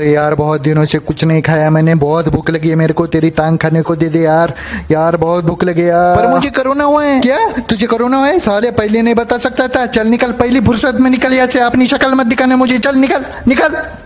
अरे यार बहुत दिनों से कुछ नहीं खाया मैंने बहुत भूख लगी है मेरे को तेरी टांग खाने को दे दे यार यार बहुत भूख लगी यार पर मुझे कोरोना हुआ है क्या तुझे कोरोना हुआ है साले पहले नहीं बता सकता था चल निकल पहली फुर्सत में निकल यहाँ से अपनी शक्ल मत दिखाने मुझे चल निकल निकल